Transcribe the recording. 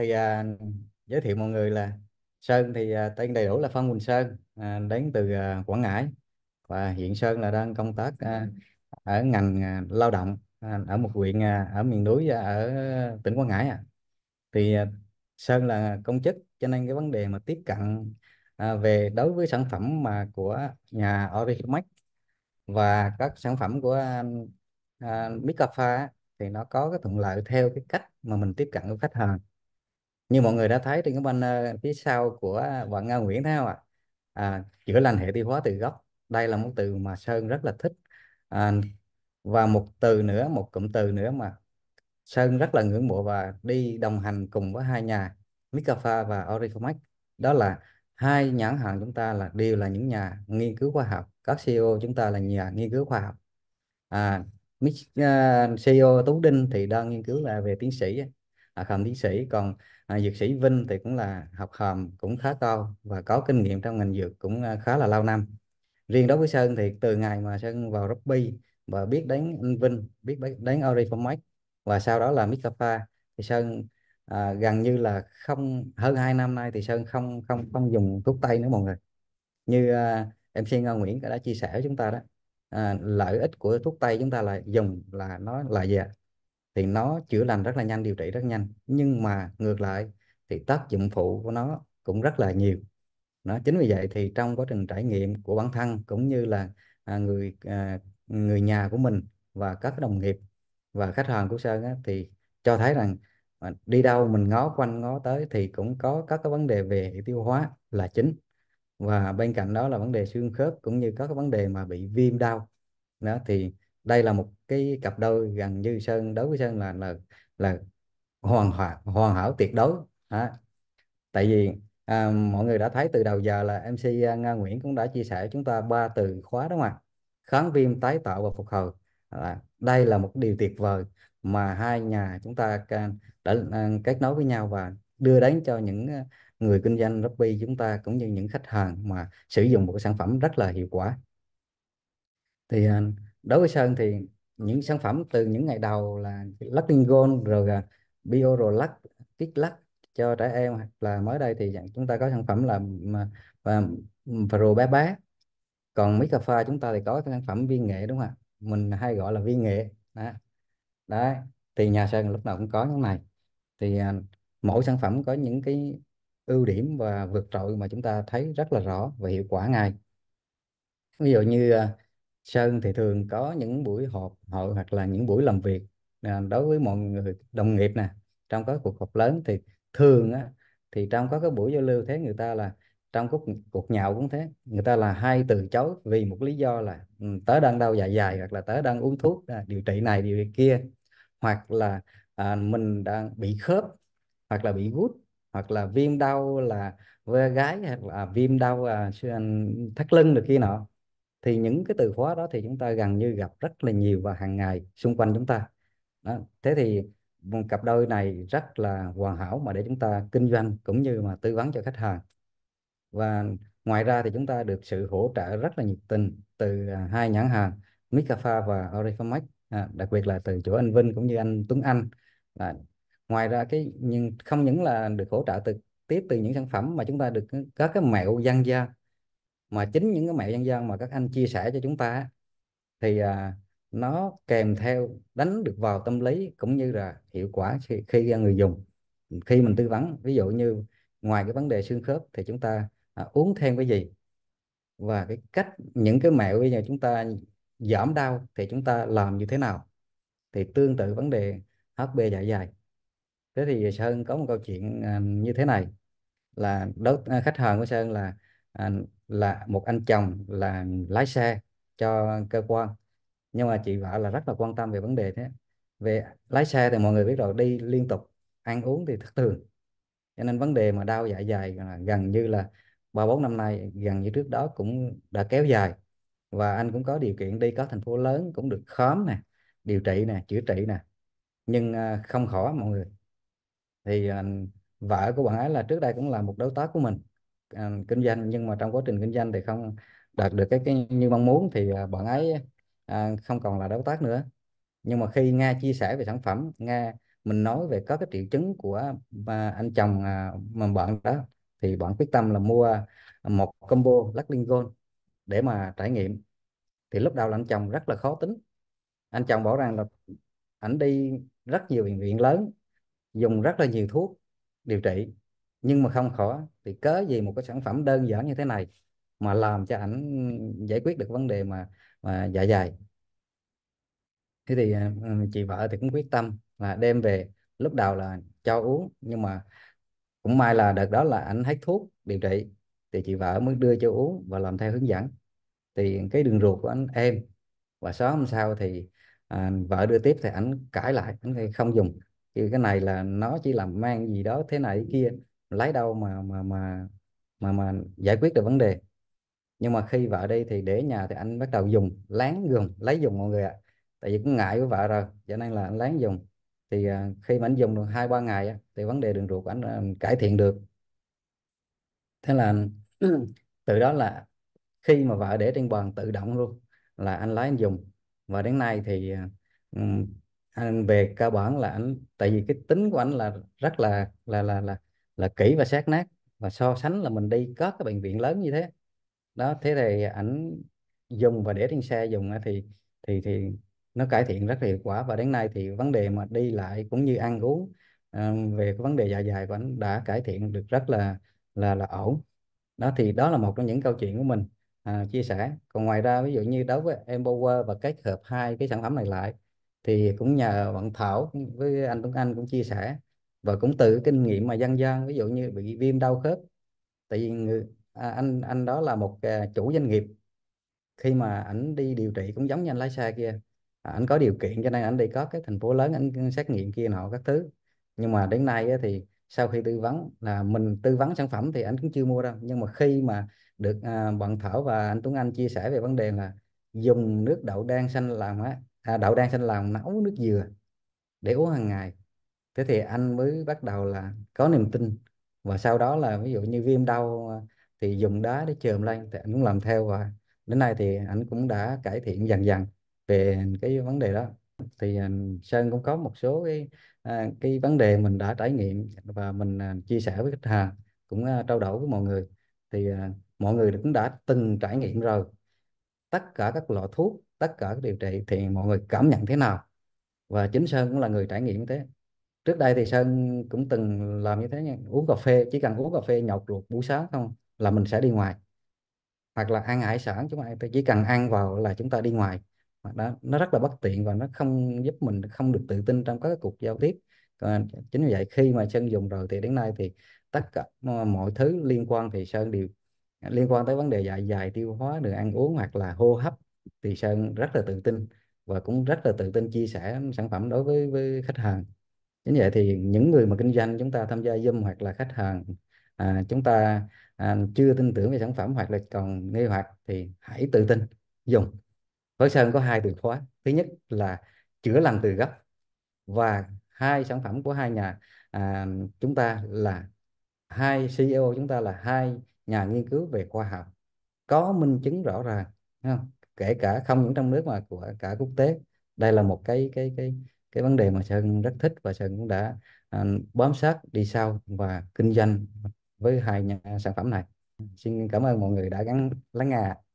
thì à, giới thiệu mọi người là Sơn thì à, tên đầy đủ là Phan Quỳnh Sơn à, đến từ à, Quảng Ngãi và hiện Sơn là đang công tác à, ở ngành à, lao động à, ở một huyện à, ở miền núi à, ở tỉnh Quảng Ngãi à. thì à, Sơn là công chức cho nên cái vấn đề mà tiếp cận à, về đối với sản phẩm mà của nhà Oriflex và các sản phẩm của à, Big Alpha thì nó có cái thuận lợi theo cái cách mà mình tiếp cận với khách hàng như mọi ừ. người đã thấy trên cái banner phía sau của bạn Nga Nguyễn thấy không ạ à, chữa lành hệ tiêu hóa từ gốc đây là một từ mà Sơn rất là thích à, và một từ nữa một cụm từ nữa mà Sơn rất là ngưỡng mộ và đi đồng hành cùng với hai nhà Mikafa và Oricomax đó là hai nhãn hàng chúng ta là đều là những nhà nghiên cứu khoa học các CEO chúng ta là nhà nghiên cứu khoa học à, à CEO Tú Đinh thì đang nghiên cứu là về tiến sĩ à, hàm tiến sĩ còn à, dược sĩ Vinh thì cũng là học hàm cũng khá cao và có kinh nghiệm trong ngành dược cũng à, khá là lâu năm riêng đối với Sơn thì từ ngày mà Sơn vào rugby và biết đến anh Vinh biết đến Oriformax và sau đó là Mikafa thì Sơn à, gần như là không hơn 2 năm nay thì Sơn không không không dùng thuốc tây nữa mọi người như à, em MC Ngô Nguyễn đã chia sẻ với chúng ta đó à, lợi ích của thuốc tây chúng ta là dùng là nó là gì ạ thì nó chữa lành rất là nhanh điều trị rất nhanh nhưng mà ngược lại thì tác dụng phụ của nó cũng rất là nhiều nó chính vì vậy thì trong quá trình trải nghiệm của bản thân cũng như là à, người à, người nhà của mình và các đồng nghiệp và khách hàng của sơn á, thì cho thấy rằng à, đi đâu mình ngó quanh ngó tới thì cũng có các cái vấn đề về tiêu hóa là chính và bên cạnh đó là vấn đề xương khớp cũng như các cái vấn đề mà bị viêm đau đó thì đây là một cái cặp đôi gần như sơn đối với sơn là là là hoàn hảo hoàn hảo tuyệt đối à, tại vì à, mọi người đã thấy từ đầu giờ là mc à, nga nguyễn cũng đã chia sẻ chúng ta ba từ khóa đúng không ạ kháng viêm tái tạo và phục hồi à, đây là một điều tuyệt vời mà hai nhà chúng ta đã à, kết nối với nhau và đưa đến cho những à, người kinh doanh Robby chúng ta cũng như những khách hàng mà sử dụng một cái sản phẩm rất là hiệu quả thì đối với Sơn thì những sản phẩm từ những ngày đầu là Latin Gold rồi à, Bio lắc Kit lắc cho trẻ em hoặc là mới đây thì chúng ta có sản phẩm là và Pro bé bé còn mấy cà phê chúng ta thì có cái sản phẩm viên nghệ đúng không ạ mình hay gọi là viên nghệ đó. đấy thì nhà Sơn lúc nào cũng có những này thì à, mỗi sản phẩm có những cái ưu điểm và vượt trội mà chúng ta thấy rất là rõ và hiệu quả ngay ví dụ như à, Sơn thì thường có những buổi họp hội hoặc là những buổi làm việc à, đối với mọi người đồng nghiệp nè trong các cuộc họp lớn thì thường á thì trong các cái buổi giao lưu thế người ta là trong cuộc cuộc nhậu cũng thế người ta là hay từ chối vì một lý do là ừ, tớ đang đau dạ dày hoặc là tớ đang uống thuốc à, điều trị này điều trị kia hoặc là à, mình đang bị khớp hoặc là bị gút hoặc là viêm đau là ve gái hoặc là viêm đau à, thắt lưng được kia nọ thì những cái từ khóa đó thì chúng ta gần như gặp rất là nhiều và hàng ngày xung quanh chúng ta đó. thế thì một cặp đôi này rất là hoàn hảo mà để chúng ta kinh doanh cũng như mà tư vấn cho khách hàng và ngoài ra thì chúng ta được sự hỗ trợ rất là nhiệt tình từ à, hai nhãn hàng Mikafa và Orifamex à, đặc biệt là từ chỗ anh Vinh cũng như anh Tuấn Anh à, ngoài ra cái nhưng không những là được hỗ trợ trực tiếp từ những sản phẩm mà chúng ta được có cái mẹo dân gian mà chính những cái mẹo dân gian mà các anh chia sẻ cho chúng ta thì à, nó kèm theo đánh được vào tâm lý cũng như là hiệu quả khi, khi người dùng khi mình tư vấn ví dụ như ngoài cái vấn đề xương khớp thì chúng ta à, uống thêm cái gì và cái cách những cái mẹo bây giờ chúng ta giảm đau thì chúng ta làm như thế nào thì tương tự vấn đề HB dạ dày thế thì Sơn có một câu chuyện à, như thế này là đối à, khách hàng của Sơn là à, là một anh chồng là lái xe cho cơ quan nhưng mà chị vợ là rất là quan tâm về vấn đề thế về lái xe thì mọi người biết rồi đi liên tục ăn uống thì thất thường cho nên vấn đề mà đau dạ dày gần như là ba bốn năm nay gần như trước đó cũng đã kéo dài và anh cũng có điều kiện đi có thành phố lớn cũng được khám nè điều trị nè chữa trị nè nhưng à, không khỏi mọi người thì à, vợ của bạn ấy là trước đây cũng là một đối tác của mình À, kinh doanh nhưng mà trong quá trình kinh doanh thì không đạt được cái, cái như mong muốn thì à, bạn ấy uh, không còn là đối tác nữa nhưng mà khi nga chia sẻ về sản phẩm nga mình nói về có cái triệu chứng của mà anh chồng à, mà bạn đó thì bạn quyết tâm là mua một combo lắc liên gold để mà trải nghiệm thì lúc đầu là anh chồng rất là khó tính anh chồng bảo rằng là ảnh đi rất nhiều bệnh viện lớn dùng rất là nhiều thuốc điều trị nhưng mà không khó thì cớ gì một cái sản phẩm đơn giản như thế này mà làm cho ảnh giải quyết được vấn đề mà mà dạ dày thế thì ờ, ừ, chị vợ thì cũng quyết tâm là đem về lúc đầu là cho uống nhưng mà cũng may là đợt đó là ảnh hết thuốc điều trị thì chị vợ mới đưa cho uống và làm theo hướng dẫn thì cái đường ruột của anh em và sáng hôm sau thì à, vợ đưa tiếp thì ảnh cãi lại ảnh không dùng thì cái này là nó chỉ làm mang gì đó thế này thế kia lấy đâu mà mà mà mà mà giải quyết được vấn đề nhưng mà khi vợ đi thì để nhà thì anh bắt đầu dùng lán dùng lấy dùng mọi người ạ tại vì cũng ngại với vợ rồi cho nên là anh lán dùng thì à, khi mà anh dùng được hai ba ngày thì vấn đề đường ruột của anh à, cải thiện được thế là từ đó là khi mà vợ để trên bàn tự động luôn là anh lái anh dùng và đến nay thì à, anh về cơ bản là anh tại vì cái tính của anh là rất là là là là là kỹ và sát nát và so sánh là mình đi có cái bệnh viện lớn như thế đó thế thì ảnh dùng và để trên xe dùng thì thì thì nó cải thiện rất là hiệu quả và đến nay thì vấn đề mà đi lại cũng như ăn uống ờ, về cái vấn đề dạ dày của anh đã cải thiện được rất là là là ổn đó thì đó là một trong những câu chuyện của mình à, chia sẻ còn ngoài ra ví dụ như đối với Empower và kết hợp hai cái sản phẩm này lại thì cũng nhờ bạn Thảo với anh Tuấn Anh cũng chia sẻ và cũng từ kinh nghiệm mà dân gian ví dụ như bị viêm đau khớp tại vì người, à, anh anh đó là một à, chủ doanh nghiệp khi mà ảnh đi điều trị cũng giống như anh lái xe kia à, anh có điều kiện cho nên anh đi có cái thành phố lớn anh xét nghiệm kia nọ các thứ nhưng mà đến nay á, thì sau khi tư vấn là mình tư vấn sản phẩm thì anh cũng chưa mua đâu nhưng mà khi mà được à, bạn Thảo và anh Tuấn Anh chia sẻ về vấn đề là dùng nước đậu đen xanh làm á à, đậu đen xanh làm nấu nước dừa để uống hàng ngày thế thì anh mới bắt đầu là có niềm tin và sau đó là ví dụ như viêm đau ờ, thì dùng đá để chườm lên thì anh cũng làm theo và đến nay thì anh cũng đã cải thiện dần dần về cái vấn đề đó thì ờ, Sơn cũng có một số cái ờ, cái vấn đề mình đã trải nghiệm và mình chia sẻ với khách hàng cũng trao đổi với mọi người thì mọi người cũng đã từng trải nghiệm rồi tất cả các loại thuốc tất cả các điều trị thì mọi người cảm nhận thế nào và chính Sơn cũng là người trải nghiệm thế trước đây thì Sơn cũng từng làm như thế nha uống cà phê chỉ cần uống cà phê nhậu ruột buổi sáng không là mình sẽ đi ngoài hoặc là ăn hải sản chúng ta chỉ cần ăn vào là chúng ta đi ngoài đó, nó rất là bất tiện và nó không giúp mình không được tự tin trong các cuộc giao tiếp còn ờ, chính vì vậy khi mà Sơn dùng rồi thì đến nay thì tất cả mọi thứ liên quan thì Sơn đều liên quan tới vấn đề dạ dày tiêu hóa đường ăn uống hoặc là hô hấp thì Sơn rất là tự tin và cũng rất là tự tin chia sẻ sản phẩm đối với với khách hàng chính vậy thì những người mà kinh doanh chúng ta tham gia Zoom hoặc là khách hàng à, chúng ta à, chưa tin tưởng về sản phẩm hoặc là còn nghi hoặc thì hãy tự tin dùng Thới Sơn có hai từ khóa thứ nhất là chữa lành từ gốc và hai sản phẩm của hai nhà à, chúng ta là hai CEO chúng ta là hai nhà nghiên cứu về khoa học có minh chứng rõ ràng không? kể cả không những trong nước mà của cả quốc tế đây là một cái cái cái cái vấn đề mà Sơn rất thích và Sơn cũng đã à, bám sát đi sau và kinh doanh với hai nhà sản phẩm này xin cảm ơn mọi người đã gắn lắng nghe